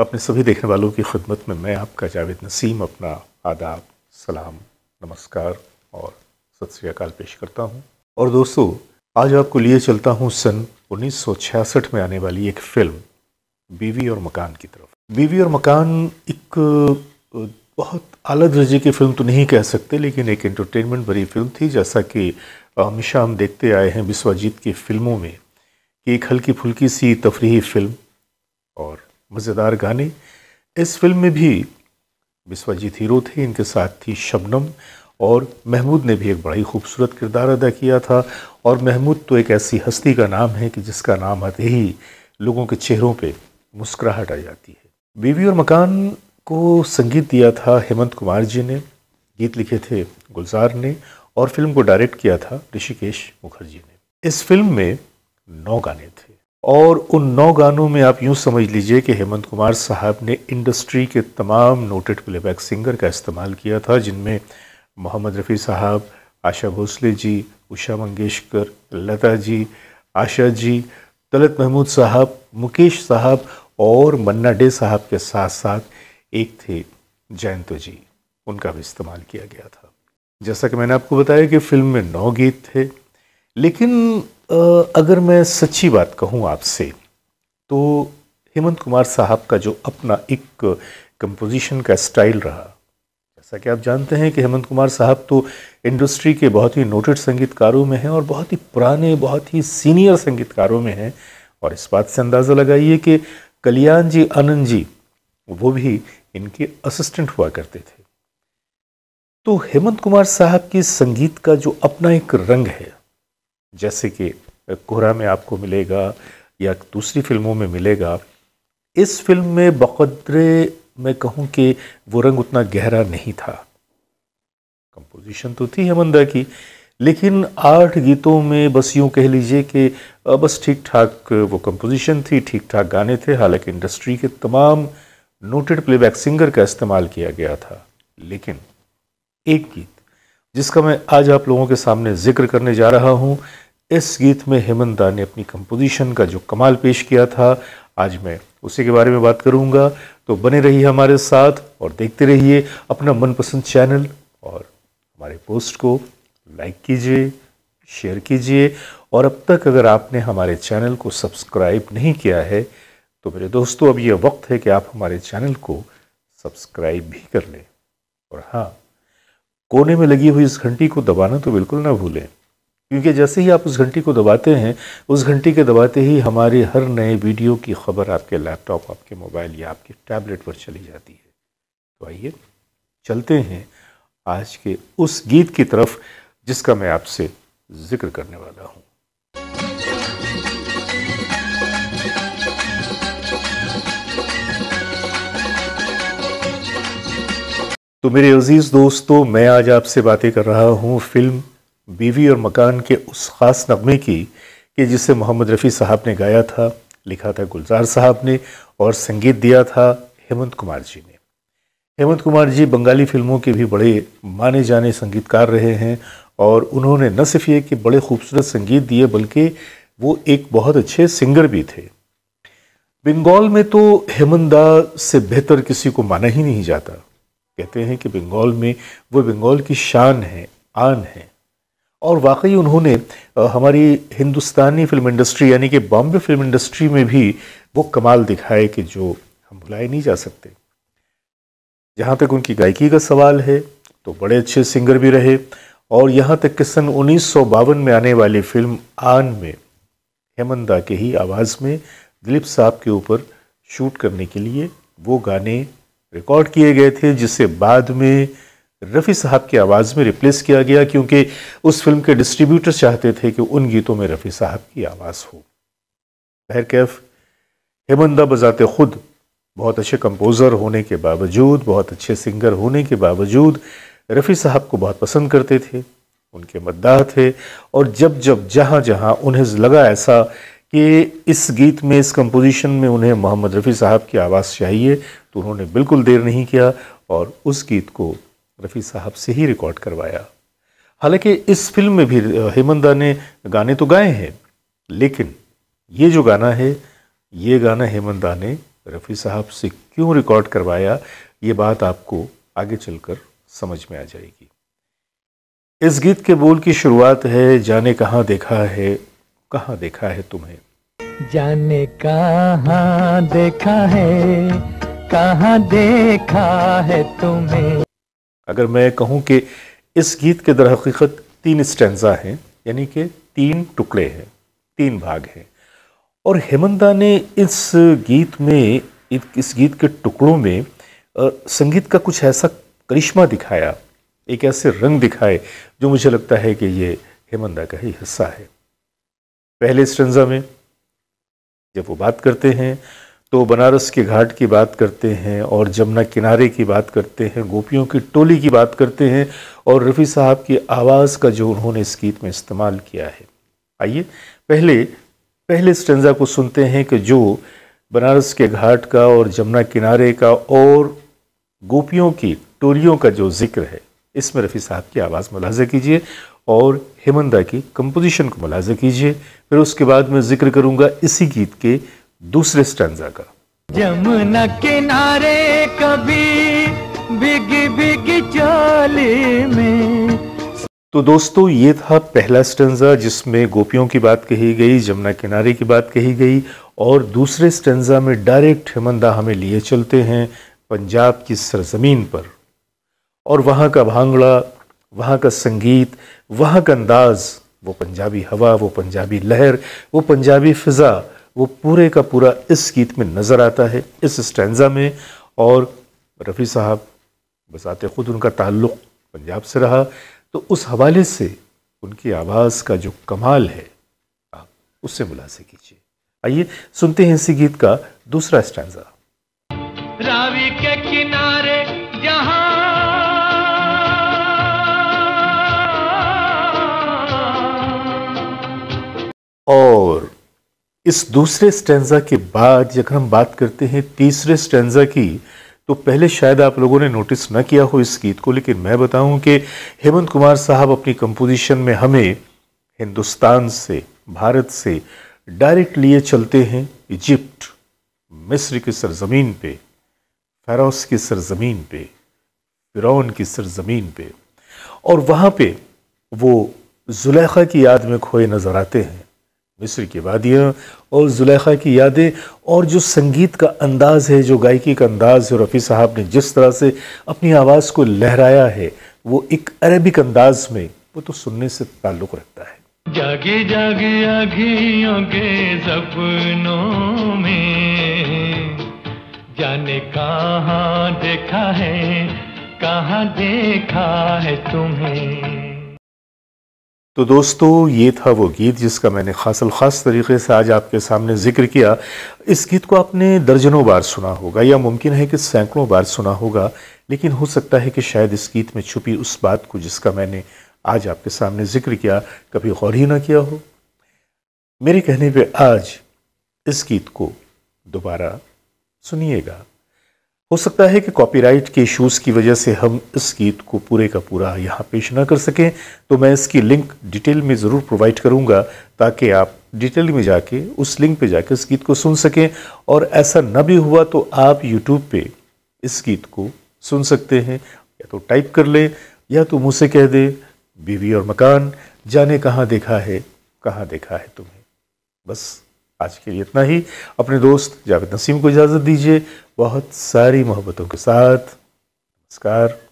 अपने सभी देखने वालों की खिदमत में मैं आपका जावेद नसीम अपना आदाब सलाम नमस्कार और सत श्रीकाल पेश करता हूँ और दोस्तों आज आपको लिए चलता हूँ सन 1966 में आने वाली एक फ़िल्म बीवी और मकान की तरफ बीवी और मकान एक बहुत अलग दर्जे की फ़िल्म तो नहीं कह सकते लेकिन एक एंटरटेनमेंट भरी फिल्म थी जैसा कि हमेशा हम देखते आए हैं विश्वाजीत की फ़िल्मों में कि एक हल्की फुल्की सी तफरी फ़िल्म और मज़ेदार गाने इस फिल्म में भी विश्वजीत हीरो थे इनके साथ थी शबनम और महमूद ने भी एक बड़ा ही खूबसूरत किरदार अदा किया था और महमूद तो एक ऐसी हस्ती का नाम है कि जिसका नाम आते ही लोगों के चेहरों पे मुस्कुराहट आ जाती है बीवी और मकान को संगीत दिया था हेमंत कुमार जी ने गीत लिखे थे गुलजार ने और फिल्म को डायरेक्ट किया था ऋषिकेश मुखर्जी ने इस फिल्म में नौ गाने थे और उन नौ गानों में आप यूँ समझ लीजिए कि हेमंत कुमार साहब ने इंडस्ट्री के तमाम नोटेड प्लेबैक सिंगर का इस्तेमाल किया था जिनमें मोहम्मद रफ़ी साहब आशा भोसले जी उषा मंगेशकर लता जी आशा जी तलत महमूद साहब मुकेश साहब और मन्ना डे साहब के साथ साथ एक थे जयंतो जी उनका भी इस्तेमाल किया गया था जैसा कि मैंने आपको बताया कि फ़िल्म में नौ गीत थे लेकिन अगर मैं सच्ची बात कहूँ आपसे तो हेमंत कुमार साहब का जो अपना एक कंपोजिशन का स्टाइल रहा जैसा कि आप जानते हैं कि हेमंत कुमार साहब तो इंडस्ट्री के बहुत ही नोटेड संगीतकारों में हैं और बहुत ही पुराने बहुत ही सीनियर संगीतकारों में हैं और इस बात से अंदाज़ा लगाइए कि कल्याण जी आनंद जी वो भी इनके असिस्टेंट हुआ करते थे तो हेमंत कुमार साहब के संगीत का जो अपना एक रंग है जैसे कि कोहरा में आपको मिलेगा या दूसरी फिल्मों में मिलेगा इस फिल्म में बकद्रे मैं कहूँ कि वो रंग उतना गहरा नहीं था कंपोजिशन तो थी हेमंदा की लेकिन आठ गीतों में बस यूँ कह लीजिए कि बस ठीक ठाक वो कंपोजिशन थी ठीक ठाक गाने थे हालांकि इंडस्ट्री के तमाम नोटेड प्लेबैक सिंगर का इस्तेमाल किया गया था लेकिन एक गीत जिसका मैं आज आप लोगों के सामने जिक्र करने जा रहा हूँ इस गीत में हेमंत दा ने अपनी कंपोजिशन का जो कमाल पेश किया था आज मैं उसी के बारे में बात करूंगा तो बने रहिए हमारे साथ और देखते रहिए अपना मनपसंद चैनल और हमारे पोस्ट को लाइक कीजिए शेयर कीजिए और अब तक अगर आपने हमारे चैनल को सब्सक्राइब नहीं किया है तो मेरे दोस्तों अब यह वक्त है कि आप हमारे चैनल को सब्सक्राइब भी कर लें और हाँ कोने में लगी हुई इस घंटी को दबाना तो बिल्कुल ना भूलें क्योंकि जैसे ही आप उस घंटी को दबाते हैं उस घंटी के दबाते ही हमारे हर नए वीडियो की खबर आपके लैपटॉप आपके मोबाइल या आपके टैबलेट पर चली जाती है तो आइए चलते हैं आज के उस गीत की तरफ जिसका मैं आपसे जिक्र करने वाला हूँ तो मेरे अजीज़ दोस्तों मैं आज आपसे बातें कर रहा हूँ फिल्म बीवी और मकान के उस ख़ास नगमे की कि जिसे मोहम्मद रफ़ी साहब ने गाया था लिखा था गुलजार साहब ने और संगीत दिया था हेमंत कुमार जी ने हेमंत कुमार जी बंगाली फिल्मों के भी बड़े माने जाने संगीतकार रहे हैं और उन्होंने न सिर्फ ये कि बड़े खूबसूरत संगीत दिए बल्कि वो एक बहुत अच्छे सिंगर भी थे बंगाल में तो हेमंदा से बेहतर किसी को माना ही नहीं जाता कहते हैं कि बंगाल में वो बंगाल की शान है आन है और वाकई उन्होंने हमारी हिंदुस्तानी फिल्म इंडस्ट्री यानी कि बॉम्बे फिल्म इंडस्ट्री में भी वो कमाल दिखाए कि जो हम भुलाए नहीं जा सकते जहाँ तक उनकी गायकी का सवाल है तो बड़े अच्छे सिंगर भी रहे और यहाँ तक कि सन उन्नीस में आने वाली फिल्म आन में हेमंदा के ही आवाज़ में दिलीप साहब के ऊपर शूट करने के लिए वो गाने रिकॉर्ड किए गए थे जिसे बाद में रफ़ी साहब की आवाज़ में रिप्लेस किया गया क्योंकि उस फिल्म के डिस्ट्रीब्यूटर चाहते थे कि उन गीतों में रफ़ी साहब की आवाज़ हो बहरकैफ हेमंदा बजाते खुद बहुत अच्छे कंपोज़र होने के बावजूद बहुत अच्छे सिंगर होने के बावजूद रफ़ी साहब को बहुत पसंद करते थे उनके मद्दाह थे और जब जब जहाँ जहाँ उन्हें लगा ऐसा कि इस गीत में इस कंपोजिशन में उन्हें मोहम्मद रफ़ी साहब की आवाज़ चाहिए तो उन्होंने बिल्कुल देर नहीं किया और उस गीत को रफ़ी साहब से ही रिकॉर्ड करवाया हालांकि इस फिल्म में भी हेमंदा ने गाने तो गाए हैं लेकिन ये जो गाना है ये गाना हेमंदा ने रफ़ी साहब से क्यों रिकॉर्ड करवाया ये बात आपको आगे चलकर समझ में आ जाएगी इस गीत के बोल की शुरुआत है जाने कहाँ देखा है कहाँ देखा है तुम्हें जाने कहाँ देखा है कहाँ देखा है तुम्हें अगर मैं कहूँ कि इस गीत के दर हकीकत तीन स्टेंजा हैं यानी कि तीन टुकड़े हैं तीन भाग हैं और हेमंदा ने इस गीत में इस गीत के टुकड़ों में संगीत का कुछ ऐसा करिश्मा दिखाया एक ऐसे रंग दिखाए जो मुझे लगता है कि ये हेमंदा का ही हिस्सा है पहले स्टेंजा में जब वो बात करते हैं तो बनारस के घाट की बात करते हैं और जमुना किनारे की बात करते हैं गोपियों की टोली की बात करते हैं और रफ़ी साहब की आवाज़ का जो उन्होंने इस गीत में इस्तेमाल किया है आइए पहले पहले स्टेंजा को सुनते हैं कि जो बनारस के घाट का और जमुना किनारे का और गोपियों की टोलियों का जो जिक्र है इसमें रफ़ी साहब की आवाज़ मुलाजा कीजिए और हेमंदा की कंपोजिशन को मुलाजा कीजिए फिर उसके बाद मैं ज़िक्र करूँगा इसी गीत के दूसरे स्टंजा का जमुना किनारे कभी बिग बिग में तो दोस्तों ये था पहला स्टंजा जिसमें गोपियों की बात कही गई जमुना किनारे की बात कही गई और दूसरे स्टंजा में डायरेक्ट हेमंदा हमें लिए चलते हैं पंजाब की सरजमीन पर और वहाँ का भांगड़ा वहाँ का संगीत वहाँ का अंदाज़ वो पंजाबी हवा वो पंजाबी लहर वो पंजाबी फ़िज़ा वो पूरे का पूरा इस गीत में नज़र आता है इस स्टैंडा में और रफ़ी साहब बसात ख़ुद उनका ताल्लुक़ पंजाब से रहा तो उस हवाले से उनकी आवाज़ का जो कमाल है आप उससे मुलासे कीजिए आइए सुनते हैं इसी गीत का दूसरा स्टैंडा रावी के किनारे जहां और इस दूसरे स्टेंजा के बाद जब हम बात करते हैं तीसरे स्टेंजा की तो पहले शायद आप लोगों ने नोटिस ना किया हो इस गीत को लेकिन मैं बताऊं कि हेमंत कुमार साहब अपनी कंपोजिशन में हमें हिंदुस्तान से भारत से डायरेक्ट लिए चलते हैं इजिप्ट मिस्र की सरजमीन पे फेरोस की सरजमीन पे फिरौन की सरजमीन पे और वहाँ पे वो जुलेखा की याद में खोए नज़र आते हैं मिस्र की वादियाँ और जुलेखा की यादें और जो संगीत का अंदाज़ है जो गायकी का अंदाज़ है रफ़ी साहब ने जिस तरह से अपनी आवाज़ को लहराया है वो एक अरबिक अंदाज में वो तो सुनने से ताल्लुक़ रखता है जागे जागे आगियों के सपनों में जाने कहाँ देखा है कहाँ देखा है तुम्हें तो दोस्तों ये था वो गीत जिसका मैंने खास ख़ास तरीके से आज आपके सामने जिक्र किया इस गीत को आपने दर्जनों बार सुना होगा या मुमकिन है कि सैकड़ों बार सुना होगा लेकिन हो सकता है कि शायद इस गीत में छुपी उस बात को जिसका मैंने आज आपके सामने जिक्र किया कभी गौर ही ना किया हो मेरे कहने पे आज इस गीत को दोबारा सुनिएगा हो सकता है कि कॉपीराइट के इश्यूज़ की वजह से हम इस गीत को पूरे का पूरा यहाँ पेश ना कर सकें तो मैं इसकी लिंक डिटेल में ज़रूर प्रोवाइड करूँगा ताकि आप डिटेल में जाके उस लिंक पे जाके इस गीत को सुन सकें और ऐसा ना भी हुआ तो आप यूट्यूब पे इस गीत को सुन सकते हैं या तो टाइप कर लें या तो मुँह से कह दे बीवी और मकान जाने कहाँ देखा है कहाँ देखा है तुम्हें बस आज के लिए इतना ही अपने दोस्त जावेद नसीम को इजाज़त दीजिए बहुत सारी मोहब्बतों के साथ नमस्कार